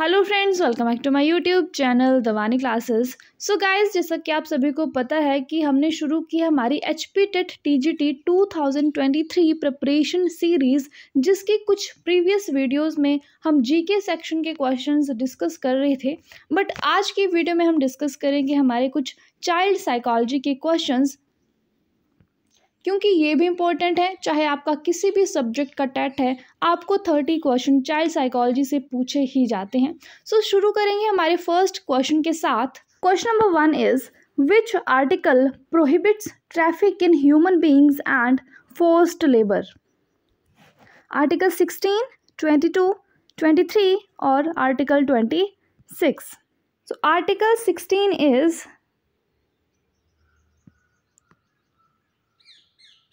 Hello friends welcome back to my YouTube channel Dawani classes so guys जैसा कि आप सभी को पता है कि हमने शुरू की हमारी H P TET T G T two thousand twenty three preparation series जिसकी कुछ प्रीवियस वीडियोस में हम जी के सेक्शन के क्वेश्चंस डिस्कस कर रहे थे बट आज की वीडियो में हम डिस्कस करेंगे हमारे कुछ चाइल्ड साइकोलॉजी के क्वेश्चन क्योंकि ये भी इंपॉर्टेंट है चाहे आपका किसी भी सब्जेक्ट का टेट है आपको थर्टी क्वेश्चन चाइल्ड साइकोलॉजी से पूछे ही जाते हैं सो so, शुरू करेंगे हमारे फर्स्ट क्वेश्चन के साथ question number one is which article prohibits traffic in human beings and forced labour article sixteen twenty two twenty three और article twenty six so article sixteen is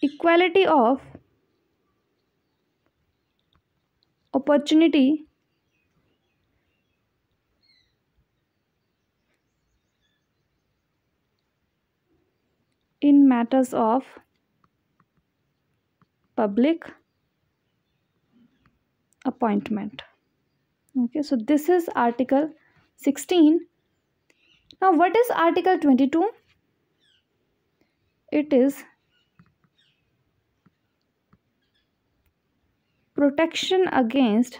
equality of opportunity in matters of public appointment okay so this is article 16 now what is article 22 it is protection against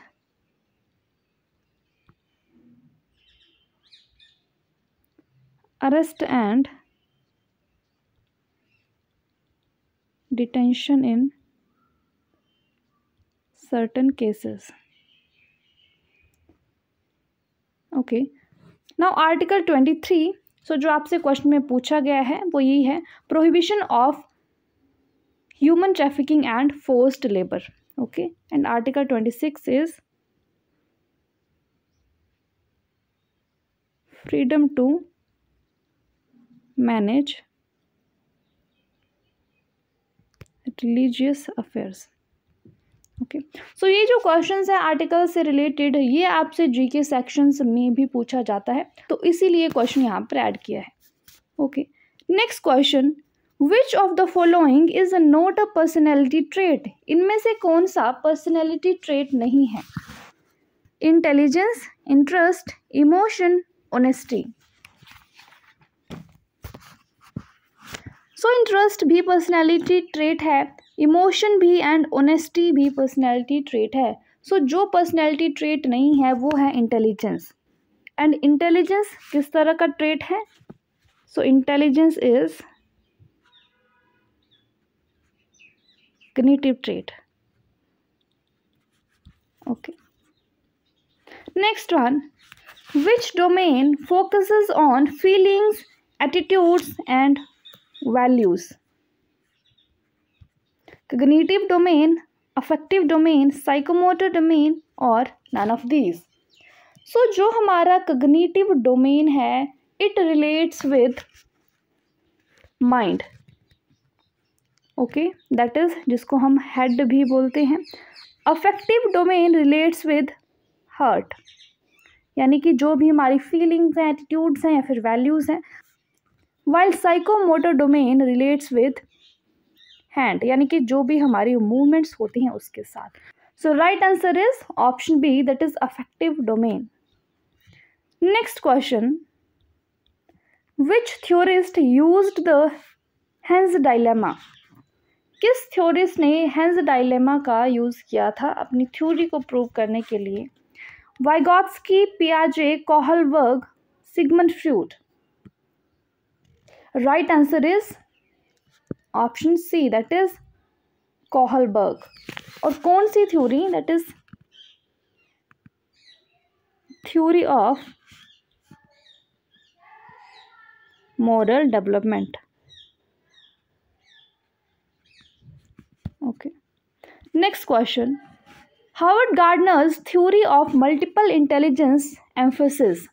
arrest and detention in certain cases okay now article twenty three so जो आपसे question में पूछा गया है वो यही है prohibition of human trafficking and forced labour okay and article 26 is freedom to manage religious affairs okay so ये जो क्वेश्चंस है आर्टिकल से रिलेटेड ये आपसे जी के सेक्शंस में भी पूछा जाता है तो इसीलिए क्वेश्चन यहाँ पर ऐड किया है okay next question which of the following is not a personality trait इनमें से कौन सा पर्सनैलिटी ट्रेट नहीं है intelligence interest emotion honesty so interest भी पर्सनैलिटी ट्रेट है इमोशन भी एंड ऑनेस्टी भी पर्सनैलिटी ट्रेट है सो so, जो पर्सनैलिटी ट्रेट नहीं है वो है इंटेलिजेंस एंड इंटेलिजेंस किस तरह का ट्रेट है so intelligence is cognitive trait okay next one which domain focus on feelings attitudes and values cognitive domain affective domain psychomotor domain और नन ऑफ दीज सो जो हमारा कग्निटिव डोमेन है it relates with mind okay that is जिसको हम head भी बोलते हैं affective domain relates with heart यानी कि जो भी हमारी फीलिंग्स हैं एटीट्यूड्स हैं या फिर वैल्यूज़ हैं while motor domain relates with hand यानी कि जो भी हमारी मूवमेंट्स होती हैं उसके साथ so right answer is option B that is affective domain next question which theorist use the Heinz dilemma किस थ्योरिस्ट ने हैंज डायलेमा का यूज़ किया था अपनी थ्योरी को प्रूव करने के लिए वाइगॉट्सकी पियाजे Kohlberg Sigmund Freud right answer is option C that is Kohlberg और कौन सी theory that is theory of moral development okay next question howard Gardner's theory of multiple intelligence emphasis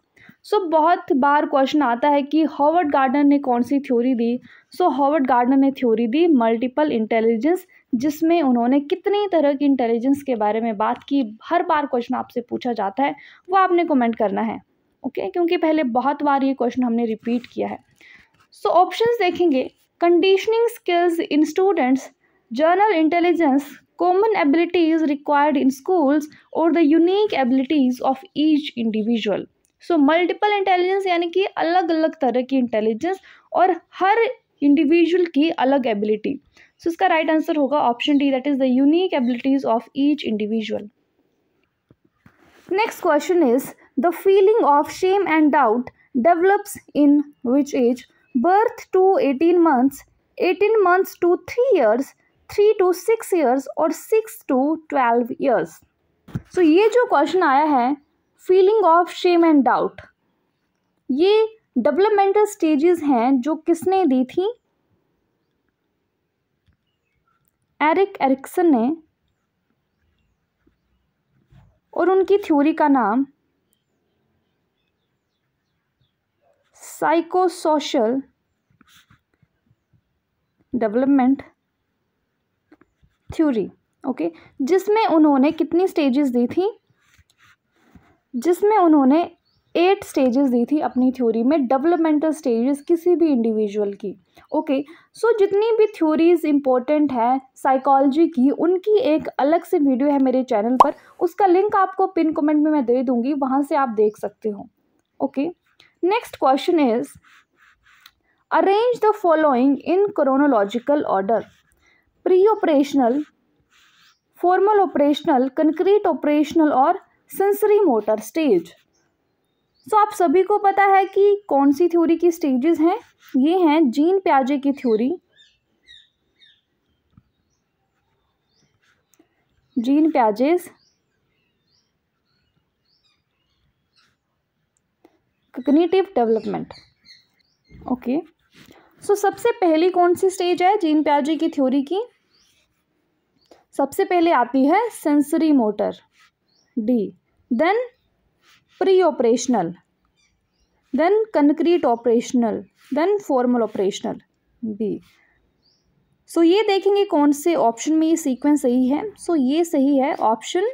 so बहुत बार question आता है कि Howard Gardner ने कौन सी थ्योरी दी सो हॉवर्ड गार्डनर ने थ्योरी दी मल्टीपल इंटेलिजेंस जिसमें उन्होंने कितनी तरह की इंटेलिजेंस के बारे में बात की हर बार क्वेश्चन आपसे पूछा जाता है वो आपने कमेंट करना है ओके okay? क्योंकि पहले बहुत बार ये क्वेश्चन हमने रिपीट किया है सो so, ऑप्शंस देखेंगे conditioning skills in students General intelligence common abilities required in schools or the unique abilities of each individual so multiple intelligence yani ki alag alag tarah ki intelligence aur har individual ki alag ability so iska right answer hoga option d that is the unique abilities of each individual next question is the feeling of shame and doubt develops in which age birth to 18 months 18 months to 3 years three to six years और six to twelve years so ये जो question आया है feeling of shame and doubt ये developmental stages हैं जो किसने दी थी एरिक एरिक्सन ने और उनकी थ्योरी का नाम साइकोसोशल डेवलपमेंट थ्योरी ओके जिसमें उन्होंने कितनी स्टेजेस दी थी जिसमें उन्होंने एट स्टेजेस दी थी अपनी थ्योरी में डेवलपमेंटल स्टेजेस किसी भी इंडिविजुअल की ओके okay, सो so जितनी भी थ्योरीज इंपॉर्टेंट हैं साइकोलॉजी की उनकी एक अलग से वीडियो है मेरे चैनल पर उसका लिंक आपको पिन कमेंट में मैं दे दूँगी वहाँ से आप देख सकते हो okay next question is arrange the following in chronological order pre operational formal operational concrete operational और सेंसरी मोटर स्टेज सो आप सभी को पता है कि कौन सी थ्योरी की स्टेजेस हैं ये हैं जीन प्याजे की theory Jean Piaget's cognitive development okay okay. So सबसे पहली कौन सी स्टेज है जीन प्याजी की थ्योरी की सबसे पहले आती है sensory motor D then pre operational then concrete operational then formal operational B so ये देखेंगे कौन से ऑप्शन में ये सीक्वेंस सही है सो so, ये सही है ऑप्शन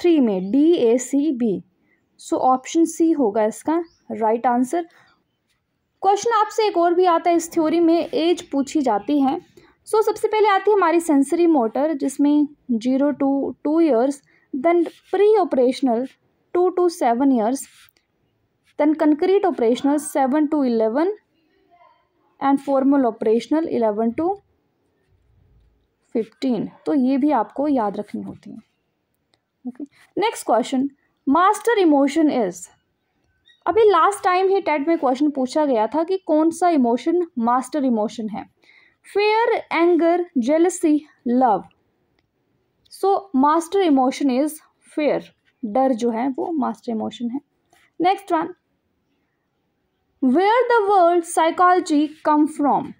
थ्री में D A C B so option C होगा इसका राइट right आंसर क्वेश्चन आपसे एक और भी आता है इस थ्योरी में एज पूछी जाती है सो so, सबसे पहले आती है हमारी सेंसरी मोटर जिसमें zero to two years then pre operational two to seven years then concrete operational seven to eleven and formal operational eleven to fifteen तो ये भी आपको याद रखनी होती है okay next question master emotion is अभी लास्ट टाइम ही टेट में क्वेश्चन पूछा गया था कि कौन सा इमोशन मास्टर इमोशन है fear anger jealousy love so master emotion is fair डर जो है वो मास्टर इमोशन है next one where the world psychology come from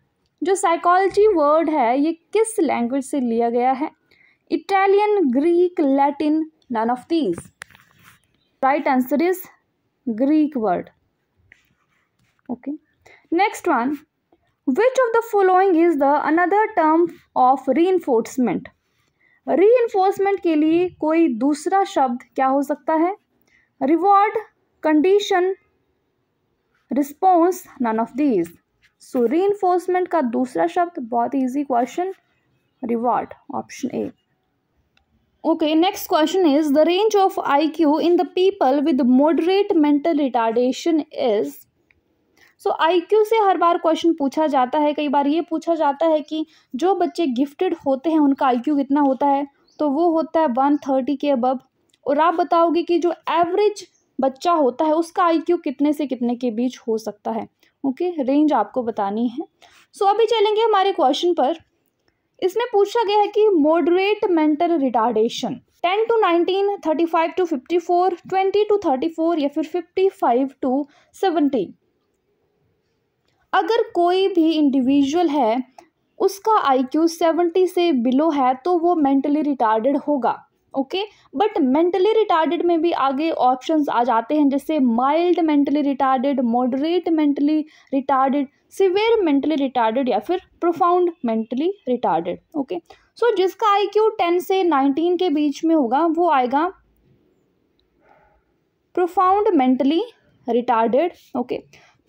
जो साइकोलॉजी वर्ड है ये किस लैंग्वेज से लिया गया है Italian Greek Latin none of these right answer is Greek word okay next one which of the following is the another term of reinforcement reinforcement के लिए कोई दूसरा शब्द क्या हो सकता है reward condition response none of these so री एनफोर्समेंट का दूसरा शब्द बहुत easy question reward option A next question is the range of I Q in the people with moderate mental retardation is so I IQ से हर बार question पूछा जाता है कई बार ये पूछा जाता है कि जो बच्चे गिफ्टेड होते हैं उनका आईक्यू कितना होता है तो वो होता है वन थर्टी के अबब और आप बताओगे कि जो एवरेज बच्चा होता है उसका आईक्यू कितने से कितने के बीच हो सकता है ओके okay? रेंज आपको बतानी है सो so, अभी चलेंगे हमारे क्वेश्चन पर इसमें पूछा गया है कि moderate mental retardation 10 to 19, 35 to 54, 20 to 34 या फिर 55 टू 70 अगर कोई भी इंडिविजुअल है उसका आईक्यू 70 से बिलो है तो वो मेंटली रिटार्डेड होगा ओके बट मेंटली रिटार्डेड में भी आगे ऑप्शंस आ जाते हैं जैसे mild mentally retarded moderate mentally retarded severe mentally retarded या फिर profound mentally retarded okay so जिसका आईक्यू टेन से नाइनटीन के बीच में होगा वो आएगा profound mentally retarded okay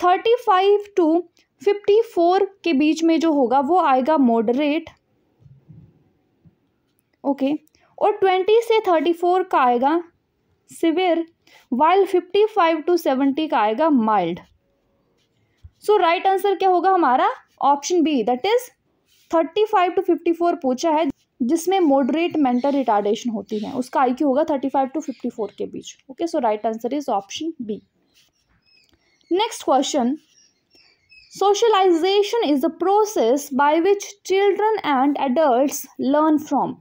thirty five to fifty four के बीच में जो होगा वो आएगा मॉडरेट ओके okay. और ट्वेंटी से थर्टी फोर का आएगा severe while fifty five to seventy का आएगा माइल्ड सो राइट आंसर क्या होगा हमारा option B that is thirty five to fifty four पूछा है जिसमें मॉडरेट मेंटल रिटार्डेशन होती है उसका आई होगा thirty five to fifty four के बीच okay so right answer is option B next question socialization is the process by which children and adult learn from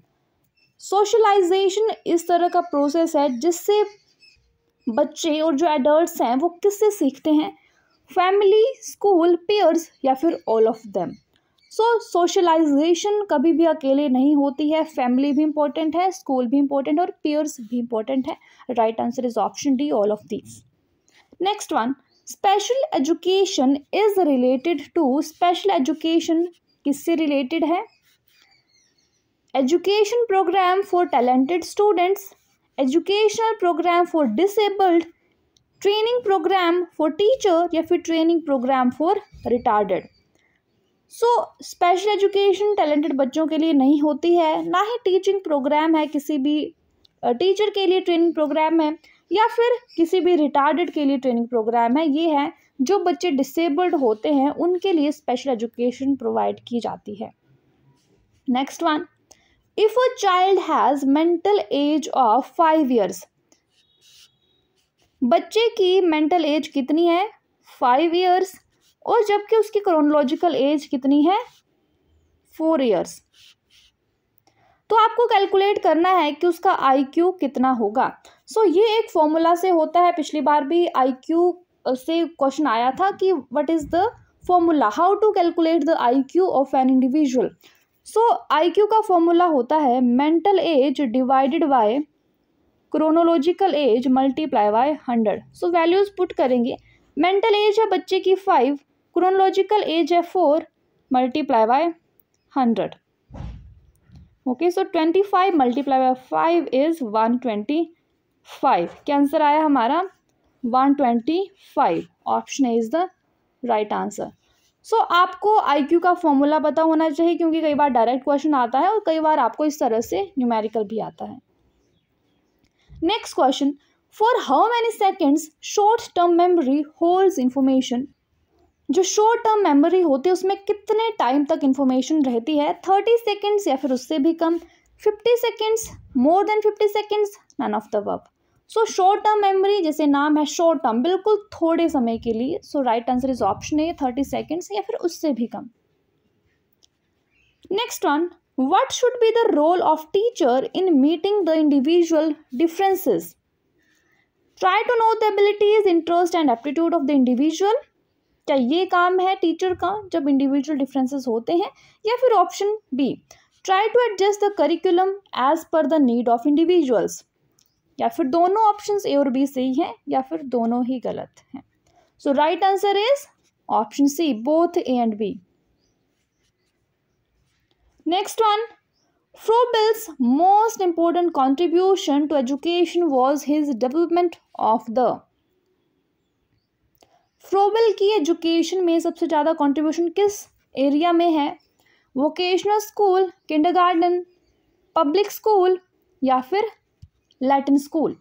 socialization इस तरह का प्रोसेस है जिससे बच्चे और जो एडल्ट हैं वो किससे सीखते हैं फैमिली स्कूल पेयर्स या फिर all of them so socialization कभी भी अकेले नहीं होती है फैमिली भी इम्पोर्टेंट है स्कूल भी इंपॉर्टेंट है और पेयर्स भी इम्पोर्टेंट है right answer is option D all of these next one special education is related to special education किससे रिलेटेड है education program for talented students educational program for disabled training program for teacher या फिर training program for retarded so special education talented बच्चों के लिए नहीं होती है ना ही टीचिंग प्रोग्राम है किसी भी टीचर के लिए ट्रेनिंग प्रोग्राम है या फिर किसी भी रिटार्डेड के लिए ट्रेनिंग प्रोग्राम है ये है जो बच्चे डिसेबल्ड होते हैं उनके लिए स्पेशल एजुकेशन प्रोवाइड की जाती है next one if a child has mental age of five years बच्चे की मेंटल एज कितनी है फाइव ईयर्स और जबकि उसकी क्रोनोलॉजिकल एज कितनी है फोर ईयर्स तो आपको कैलकुलेट करना है कि उसका आईक्यू कितना होगा सो so, ये एक फॉर्मूला से होता है पिछली बार भी आईक्यू से क्वेश्चन आया था कि what is the formula how to calculate the IQ of an individual so I Q का फॉर्मूला होता है mental age divided by chronological age multiply by hundred so values put करेंगे मेंटल एज है बच्चे की फाइव क्रोनोलॉजिकल एज है four multiply by hundred okay so twenty five multiply by five is one twenty five क्या answer आया हमारा one twenty five option A is the right answer so so, आपको Q का formula पता होना चाहिए क्योंकि कई बार डायरेक्ट क्वेश्चन आता है और कई बार आपको इस तरह से न्यूमेरिकल भी आता है next question for how many seconds short term memory holds information जो शॉर्ट टर्म मेमोरी होती है उसमें कितने टाइम तक इन्फॉर्मेशन रहती है थर्टी सेकेंड्स या फिर उससे भी कम fifty seconds more than fifty seconds none of the above so short term memory जैसे नाम है शॉर्ट टर्म बिल्कुल थोड़े समय के लिए so right answer is option A thirty seconds या फिर उससे भी कम next one what should be the role of teacher in meeting the individual differences try to know the abilities interest and aptitude of the individual क्या ये काम है teacher का जब इंडिविजुअल डिफरेंसेस होते हैं या फिर option B try to adjust the curriculum as per the need of individuals या फिर दोनों ऑप्शन ए और बी सही हैं या फिर दोनों ही गलत हैं so right answer is option C both A and B next one Froebel's most important contribution to education was his development of the Froebel की एजुकेशन में सबसे ज़्यादा कॉन्ट्रीब्यूशन किस एरिया में है vocational school kinder public school या फिर Latin school.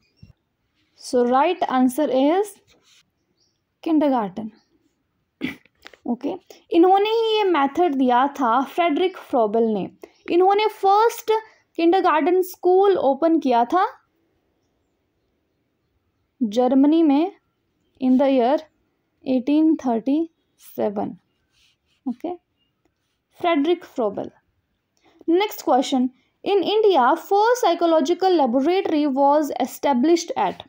So right answer is kindergarten. Okay okay. इन्होंने ही ये मेथड दिया था फ्रेडरिक फ्रोबल ने इन्होंने फर्स्ट किंडरगार्टन स्कूल ओपन किया था जर्मनी में in the year 1837 okay Friedrich Froebel next question In India, first psychological laboratory was established at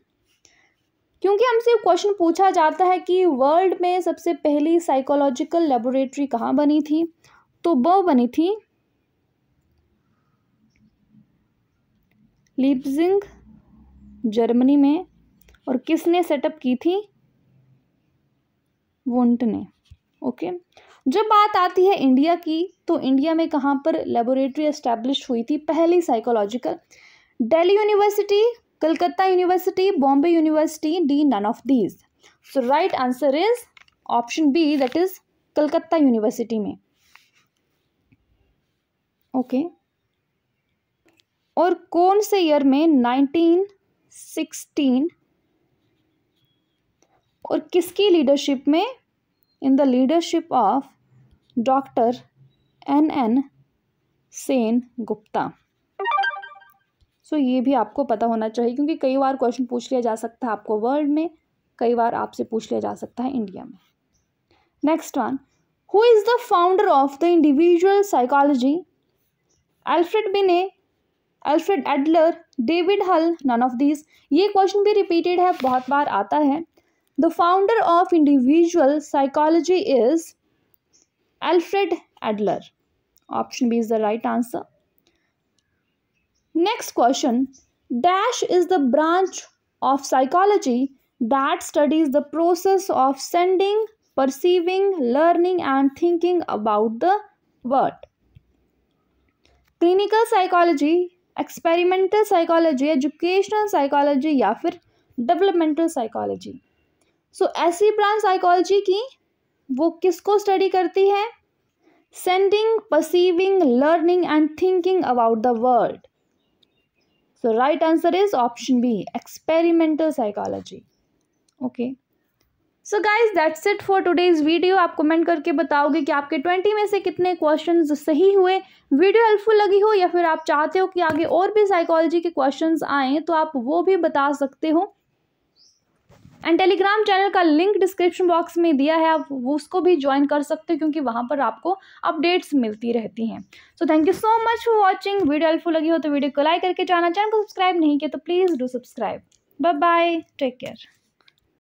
क्योंकि हमसे क्वेश्चन पूछा जाता है कि वर्ल्ड में सबसे पहली साइकोलॉजिकल लेबोरेटरी कहाँ बनी थी तो वह बनी थी लिपजिंग जर्मनी में और किसने सेटअप की थी वोंट ने ओके okay? जब बात आती है इंडिया की तो इंडिया में कहाँ पर लेबोरेटरी इस्टेब्लिश हुई थी पहली psychological Delhi university Calcutta university Bombay university D none of these so right answer is option B that is Calcutta university में ओके okay. और कौन से ईयर में 1916 और किसकी लीडरशिप में in the leadership of doctor N N Sen Gupta so so, ये भी आपको पता होना चाहिए क्योंकि कई बार क्वेश्चन पूछ लिया जा सकता है आपको वर्ल्ड में कई बार आपसे पूछ लिया जा सकता है इंडिया में next one who is the founder of the individual psychology Alfred Binet Alfred Adler David Hull none of these ये क्वेश्चन भी रिपीटेड है बहुत बार आता है the founder of individual psychology is Alfred Adler. Option B is the right answer. Next question. Dash is the branch of psychology that studies the process of sending, perceiving, learning and thinking about the word. Clinical psychology, experimental psychology, educational psychology, या फिर developmental psychology सो ऐसी branch psychology की वो किसको study करती है sensing perceiving learning and thinking about the world so right answer is option B experimental psychology okay so guys that's it for today's video आप comment करके बताओगे कि आपके ट्वेंटी में से कितने क्वेश्चन सही हुए वीडियो हेल्पफुल लगी हो या फिर आप चाहते हो कि आगे और भी साइकोलॉजी के क्वेश्चन आएँ तो आप वो भी बता सकते हो एंड टेलीग्राम चैनल का लिंक डिस्क्रिप्शन बॉक्स में दिया है आप उसको भी ज्वाइन कर सकते हो क्योंकि वहाँ पर आपको अपडेट्स मिलती रहती हैं so thank you so much for watching video helpful लगी हो तो वीडियो को लाइक करके जाना चैनल को सब्सक्राइब नहीं किया तो please do subscribe bye bye take care